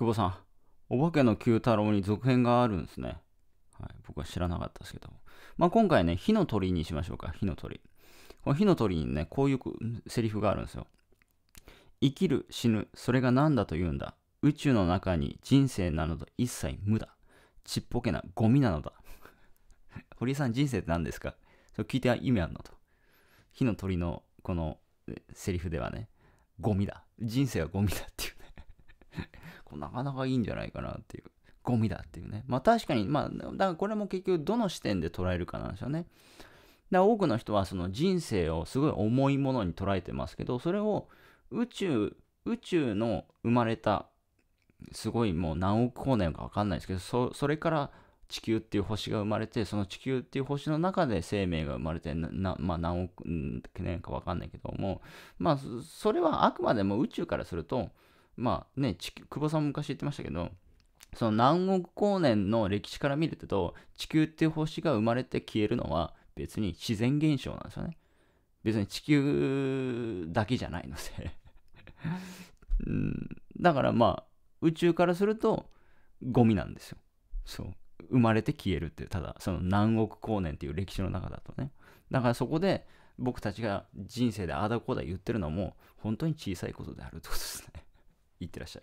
久保さん、お化けの Q 太郎に続編があるんですね。はい、僕は知らなかったですけどまあ、今回ね、火の鳥にしましょうか、火の鳥。この火の鳥にね、こういうセリフがあるんですよ。生きる、死ぬ、それが何だと言うんだ。宇宙の中に人生なのと一切無だ。ちっぽけなゴミなのだ。堀井さん、人生って何ですかそれ聞いて意味あるのと。火の鳥のこのセリフではね、ゴミだ。人生はゴミだっていうなかなかいいんじゃないかなっていう。ゴミだっていうね。まあ確かに、まあ、だからこれも結局どの視点で捉えるかなんですよね。だ多くの人はその人生をすごい重いものに捉えてますけど、それを宇宙、宇宙の生まれた、すごいもう何億光年かわかんないですけど、そそれから地球っていう星が生まれて、その地球っていう星の中で生命が生まれて、なまあ、何億年かわかんないけども、まあそれはあくまでも宇宙からすると、まあね、久保さんも昔言ってましたけど、その何億光年の歴史から見ると、地球っていう星が生まれて消えるのは別に自然現象なんですよね。別に地球だけじゃないのでん、だからまあ、宇宙からするとゴミなんですよ。そう。生まれて消えるってただその南国光年っていう歴史の中だとねだからそこで僕たちが人生であだこうだ言ってるのも本当に小さいことであるってことですねいってらっしゃい。